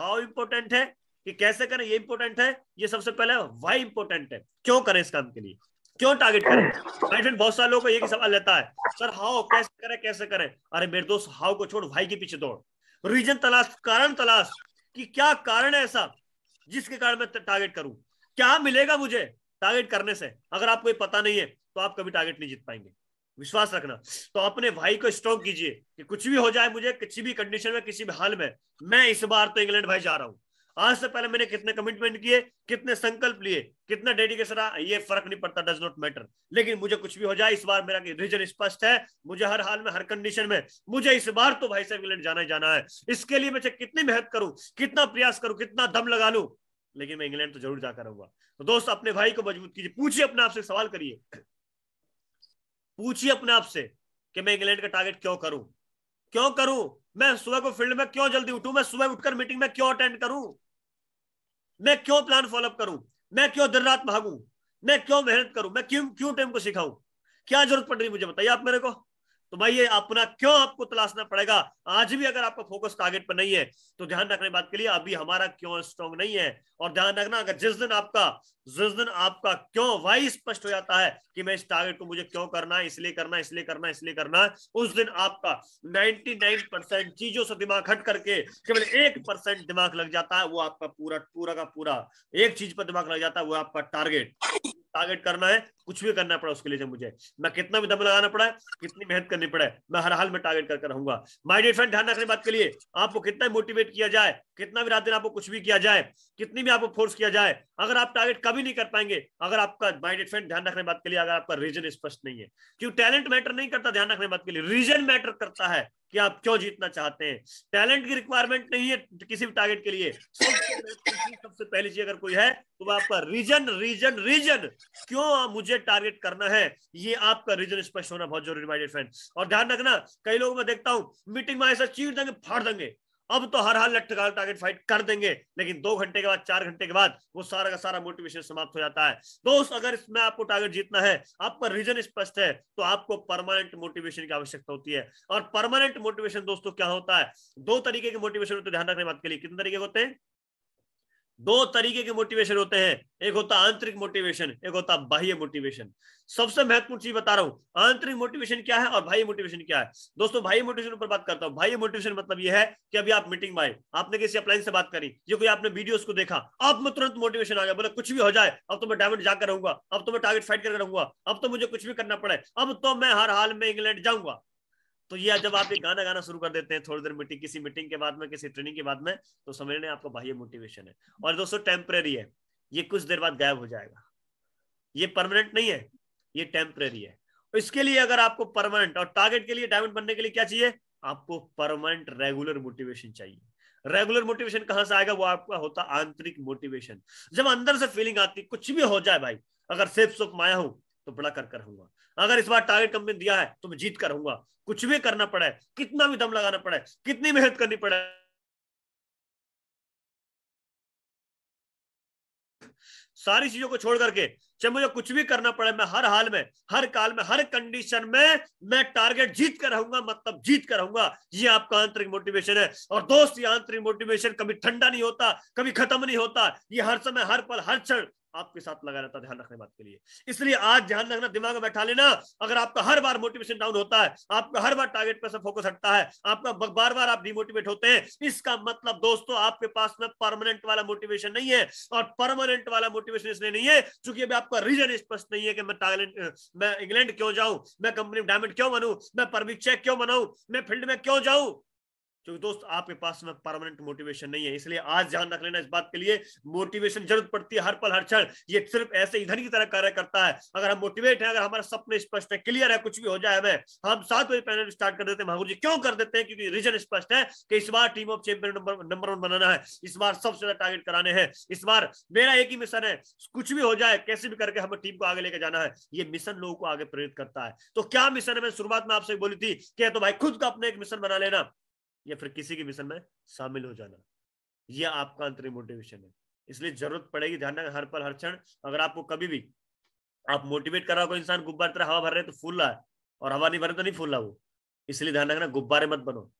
how important है कि कैसे करें ये इंपोर्टेंट है ये सबसे पहले वाई इंपोर्टेंट है क्यों करें इस काम के लिए क्यों टारगेट करें माय फ्रेंड बहुत सारे लोगों को ये सवाल लेता है सर हाउ कैसे करें कैसे करें अरे मेरे दोस्त हाउ को छोड़ वाई के पीछे दौड़ रीजन तलाश कारण तलाश कि क्या कारण है ऐसा जिसके कारण मैं टारगेट करूं क्या मिलेगा मुझे टारगेट करने से अगर आपको ये पता नहीं है तो आप कभी टारगेट नहीं जीत पाएंगे विश्वास रखना तो अपने भाई को स्ट्रॉन्ग कीजिए कि कुछ भी हो जाए मुझे किसी भी कंडीशन में किसी भी हाल में मैं इस बार तो इंग्लैंड भाई जा रहा हूं आज से पहले मैंने कितने कमिटमेंट किए कितने संकल्प लिए कितना डेडिकेशन रहा ये फर्क नहीं पड़ता डज नॉट मैटर लेकिन मुझे कुछ भी हो जाए इस बार मेरा रीजन स्पष्ट है मुझे हर हाल में हर कंडीशन में मुझे इस बार तो भाई साहब इंग्लैंड जाना ही जाना है इसके लिए मैं कितनी मेहनत करूं कितना प्रयास करूं कितना दम लगा लू लेकिन मैं इंग्लैंड तो जरूर जाकर रहूंगा तो दोस्त अपने भाई को मजबूत कीजिए पूछिए अपने आपसे सवाल करिए पूछिए अपने आप से कि मैं इंग्लैंड का टारगेट क्यों करूं क्यों करूं मैं सुबह को फील्ड में क्यों जल्दी उठूं मैं सुबह उठकर मीटिंग में क्यों अटेंड करूं मैं क्यों प्लान फॉलोअप करूं मैं क्यों दिन रात भागू मैं क्यों मेहनत करूं मैं क्यों क्यों टीम को सिखाऊं क्या जरूरत पड़ रही मुझे बताइए आप मेरे को तो भाई ये अपना क्यों आपको तलाशना पड़ेगा आज भी अगर आपका फोकस टारगेट पर नहीं है तो ध्यान रखने बात के लिए अभी हमारा क्यों स्ट्रांग नहीं है और ध्यान रखना अगर जिस दिन आपका जिस दिन आपका क्यों वाई स्पष्ट हो जाता है कि मैं इस टारगेट को मुझे क्यों करना है इसलिए करना इसलिए करना इसलिए करना उस दिन आपका नाइनटी परसेंट चीजों से दिमाग हट करके केवल एक परसेंट दिमाग लग जाता है वो आपका पूरा पूरा का पूरा एक चीज पर दिमाग लग जाता है वो आपका टारगेट टारगेट करना है कुछ भी करना पड़ा उसके लिए मुझे मैं कितना भी दम लगाना पड़ा कितनी मेहनत करनी करनी पड़े मैं हर हाल में टारगेट करके रहूंगा माय डियर फ्रेंड ध्यान रखने बात के लिए आपको कितना मोटिवेट किया जाए कितना भी रात दिन आपको कुछ भी किया जाए कितनी भी आपको फोर्स किया जाए अगर आप टारगेट कभी नहीं कर पाएंगे अगर आपका माय डियर फ्रेंड ध्यान रखने बात के लिए अगर आपका रीजन स्पष्ट नहीं है क्यों टैलेंट मैटर नहीं करता ध्यान रखने बात के लिए रीजन मैटर करता है कि आप क्यों जीतना चाहते हैं टैलेंट की रिक्वायरमेंट नहीं है किसी भी टारगेट के लिए सबसे पहली चीज अगर कोई है तो वह आपका रीजन रीजन रीजन क्यों मुझे टारगेट करना है ये आपका रीजन स्पष्ट होना बहुत जरूरी माइडेड फ्रेंड और ध्यान रखना कई लोग मैं देखता हूं मीटिंग में ऐसा चीर देंगे फाड़ देंगे अब तो हर हाल लट्ठकाल टारगेट फाइट कर देंगे लेकिन दो घंटे के बाद चार घंटे के बाद वो सारा का सारा मोटिवेशन समाप्त हो जाता है दोस्त अगर इसमें आपको टारगेट जीतना है आपका रीजन स्पष्ट है तो आपको परमानेंट मोटिवेशन की आवश्यकता होती है और परमानेंट मोटिवेशन दोस्तों क्या होता है दो तरीके के मोटिवेशन होते ध्यान रखने बात के लिए कितने तरीके होते हैं दो तरीके के मोटिवेशन होते हैं एक होता आंतरिक मोटिवेशन एक होता बाह्य मोटिवेशन सबसे महत्वपूर्ण चीज बता रहा हूं आंतरिक मोटिवेशन क्या है और बाह्य मोटिवेशन क्या है दोस्तों भाई मोटिवेशन पर बात करता हूं भाई मोटिवेशन मतलब यह है कि अभी आप मीटिंग में आए आपने किसी अपलाइन से बात करी जो कोई आपने वीडियो को देखा आप में तुरंत मोटिवेशन आ गया बोला कुछ भी हो जाए अब तो मैं डायमंड जाकर रहूंगा अब तो मैं टारगेट फाइट करके रहूंगा अब तो मुझे कुछ भी करना पड़े अब तो मैं हर हाल में इंग्लैंड जाऊंगा तो ये जब आप ये गाना गाना शुरू कर देते हैं थोड़ी देर मीटिंग किसी मीटिंग के बाद में किसी ट्रेनिंग के बाद में तो समझ लें आपका बाह्य मोटिवेशन है और दोस्तों टेम्परेरी है ये कुछ देर बाद गायब हो जाएगा ये परमानेंट नहीं है ये टेम्परेरी है इसके लिए अगर आपको परमानेंट और टारगेट के लिए डायमंड बनने के लिए क्या चाहिए आपको परमानेंट रेगुलर मोटिवेशन चाहिए रेगुलर मोटिवेशन कहां से आएगा वो आपका होता आंतरिक मोटिवेशन जब अंदर से फीलिंग आती कुछ भी हो जाए भाई अगर सेफ सुख माया हूं तो बड़ा कर कर रहूंगा अगर इस बार टारगेट कंपनी दिया है तो मैं जीत कर रहूंगा कुछ भी करना पड़ा है कितना भी दम लगाना पड़ा है कितनी मेहनत करनी पड़े सारी चीजों को छोड़ करके चाहे मुझे कुछ भी करना पड़े मैं हर हाल में हर काल में हर कंडीशन में मैं टारगेट जीत कर रहूंगा मतलब जीत कर रहूंगा ये आपका आंतरिक मोटिवेशन है और दोस्त ये आंतरिक मोटिवेशन कभी ठंडा नहीं होता कभी खत्म नहीं होता ये हर समय हर पल हर क्षण आपके साथ लगा रहता ध्यान रखने बात के लिए इसलिए आज ध्यान रखना दिमाग में बैठा लेना अगर आपका हर बार मोटिवेशन डाउन होता है आपका हर बार टारगेट पर फोकस हटता है आपका बार बार आप डिमोटिवेट होते हैं इसका मतलब दोस्तों आपके पास में परमानेंट वाला मोटिवेशन नहीं है और परमानेंट वाला मोटिवेशन इसलिए नहीं है क्योंकि अभी आपका रीजन स्पष्ट नहीं है कि मैं टैलेंट मैं इंग्लैंड क्यों जाऊं मैं कंपनी डायमंड क्यों बनू मैं परमिट चेक क्यों बनाऊ मैं फील्ड में क्यों जाऊं क्योंकि दोस्त आपके पास में परमानेंट मोटिवेशन नहीं है इसलिए आज ध्यान रख लेना इस बात के लिए मोटिवेशन जरूरत पड़ती है हर पल हर क्षण ये सिर्फ ऐसे इधर की तरह कार्य करता है अगर हम मोटिवेट है अगर हमारा सपने स्पष्ट है क्लियर है कुछ भी हो जाए हमें हम सात बजे पैनल स्टार्ट कर देते हैं महागुरु जी क्यों कर देते हैं क्योंकि रीजन स्पष्ट है कि इस बार team of champion number one बनाना है इस बार सबसे ज्यादा टारगेट कराने हैं इस बार मेरा एक ही मिशन है कुछ भी हो जाए कैसे भी करके हमें टीम को आगे लेके जाना है ये मिशन लोगों को आगे प्रेरित करता है तो क्या मिशन है मैं शुरुआत में आपसे बोली थी कि तो भाई खुद का अपने एक मिशन बना लेना या फिर किसी के मिशन में शामिल हो जाना यह आपका अंतरिम मोटिवेशन है इसलिए जरूरत पड़ेगी ध्यान रखना हर पल हर क्षण अगर आपको कभी भी आप मोटिवेट कर रहा हो इंसान गुब्बारे तरह हवा भर रहे तो फूल रहा है और हवा नहीं भर रहे तो नहीं फूल रहा वो इसलिए ध्यान रखना गुब्बारे मत बनो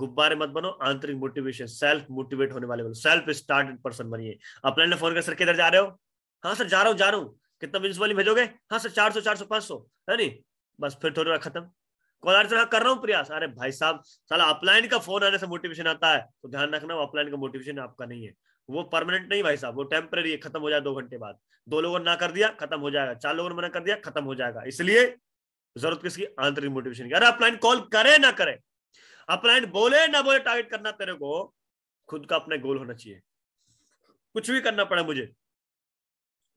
गुब्बारे मत बनो आंतरिक मोटिवेशन सेल्फ मोटिवेट होने वाले बनो सेल्फ स्टार्टेड पर्सन बनिए अपने ने फोन कर सर किधर जा रहे हो हाँ सर जा रहा हूँ जा रहा हूँ कितना भेजोगे हाँ सर चार सौ चार सौ पांच सौ है नी बस फिर थोड़ी खत्म कॉलर से कर रहा हूँ प्रयास अरे भाई साहब साला अपलाइन का फोन आने से मोटिवेशन आता है तो ध्यान रखना वो अपलाइन का मोटिवेशन आपका नहीं है वो परमानेंट नहीं भाई साहब वो टेम्पररी है खत्म हो जाए दो घंटे बाद दो लोगों ने ना कर दिया खत्म हो जाएगा चार लोगों ने मना कर दिया खत्म हो जाएगा इसलिए जरूरत किसकी आंतरिक मोटिवेशन की अरे अपलाइन कॉल करे ना करे अपलाइन बोले ना बोले टारगेट करना तेरे को खुद का अपने गोल होना चाहिए कुछ भी करना पड़े मुझे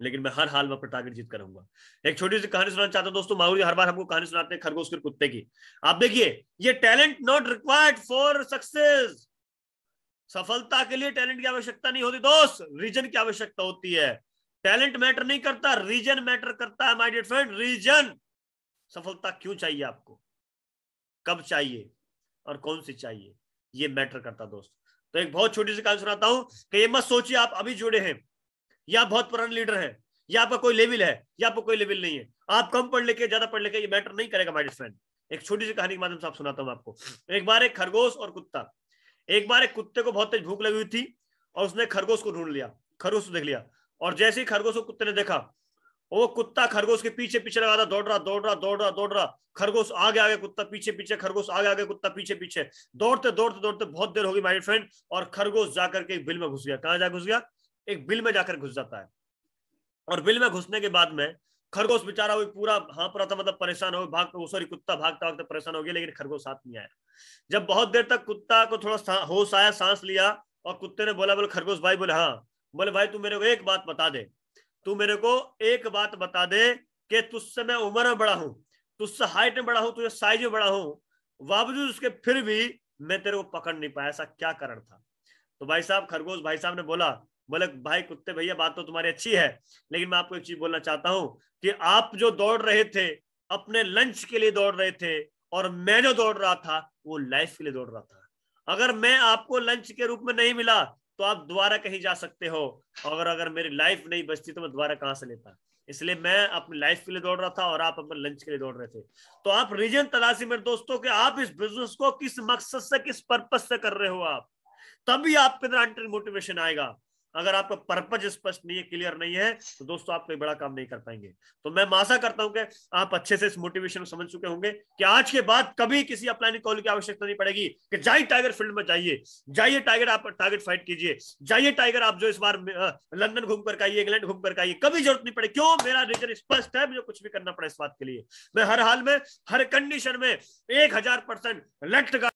लेकिन मैं हर हाल में अपना टारगेट जीत करूंगा एक छोटी सी कहानी सुनाना चाहता हूँ दोस्तों माहौल हर बार हमको कहानी सुनाते हैं खरगोश के कुत्ते की आप देखिए ये talent not required for success सफलता के लिए टैलेंट की आवश्यकता नहीं होती दोस्त रीजन की आवश्यकता होती है टैलेंट मैटर नहीं करता रीजन मैटर करता है माय डियर फ्रेंड रीजन सफलता क्यों चाहिए आपको कब चाहिए और कौन सी चाहिए ये मैटर करता दोस्त तो एक बहुत छोटी सी कहानी सुनाता हूं कि ये मत सोचिए आप अभी जुड़े हैं या आप बहुत पुराने लीडर है या आपका कोई लेवल है या आपका कोई लेवल नहीं है आप कम पढ़ लेके ज्यादा पढ़ लेके ये मैटर नहीं करेगा माइडिस फ्रेंड एक छोटी सी कहानी के माध्यम से आप सुनाता हूँ आपको एक बार एक खरगोश और कुत्ता एक बार एक कुत्ते को बहुत तेज भूख लगी हुई थी और उसने खरगोश को ढूंढ लिया खरगोश को देख लिया और जैसे ही खरगोश को कुत्ते ने देखा वो कुत्ता खरगोश के पीछे पीछे लगा था दौड़ रहा दौड़ रहा दौड़ रहा दौड़ रहा खरगोश आगे आगे कुत्ता पीछे पीछे खरगोश आगे आगे कुत्ता पीछे पीछे दौड़ते दौड़ते दौड़ते बहुत देर होगी माइड फ्रेंड और खरगोश जाकर के बिल में घुस गया कहाँ जा घुस गया एक बिल में जाकर घुस जाता है और बिल में घुसने के बाद में खरगोश बेचारा हुई पूरा हाँप रहा था मतलब परेशान हो भाग सॉरी कुत्ता भागता भागता परेशान हो गया लेकिन खरगोश साथ नहीं आया जब बहुत देर तक कुत्ता को थोड़ा होश आया सांस लिया और कुत्ते ने बोला बोले खरगोश भाई बोले हाँ बोले भाई तू मेरे को एक बात बता दे तू मेरे को एक बात बता दे कि तुझसे मैं उम्र में बड़ा हूँ तुझसे हाइट में बड़ा हूँ तुझे साइज में बड़ा हूँ बावजूद उसके फिर भी मैं तेरे को पकड़ नहीं पाया ऐसा क्या कारण था तो भाई साहब खरगोश भाई साहब ने बोला बोले भाई कुत्ते भैया बात तो तुम्हारी अच्छी है लेकिन मैं आपको एक चीज बोलना चाहता हूँ कि आप जो दौड़ रहे थे अपने लंच के लिए दौड़ रहे थे और मैं जो दौड़ रहा था वो लाइफ के लिए दौड़ रहा था अगर मैं आपको लंच के रूप में नहीं मिला तो आप दोबारा कहीं जा सकते हो और अगर मेरी लाइफ नहीं बचती तो मैं दोबारा कहां से लेता इसलिए मैं अपनी लाइफ के लिए दौड़ रहा था और आप अपने लंच के लिए दौड़ रहे थे तो आप रीजन तलाशी मेरे दोस्तों कि आप इस बिजनेस को किस मकसद से किस पर्पज से कर रहे हो आप तभी आपके अंदर मोटिवेशन आएगा अगर आपका पर्पज स्पष्ट नहीं है क्लियर नहीं है तो दोस्तों आप कोई बड़ा काम नहीं कर पाएंगे तो मैं माशा करता हूं कि आप अच्छे से इस मोटिवेशन को समझ चुके होंगे कि आज के बाद कभी किसी अपलाइन कॉल की आवश्यकता नहीं पड़ेगी कि जाइए टाइगर फील्ड में जाइए जाइए टाइगर आप टारगेट फाइट कीजिए जाइए टाइगर आप जो इस बार लंदन घूम कर आइए इंग्लैंड घूम कर आइए कभी जरूरत नहीं पड़े क्यों मेरा रीजन स्पष्ट है मुझे कुछ भी करना पड़े इस बात के लिए मैं हर हाल में हर कंडीशन में एक हजार परसेंट लट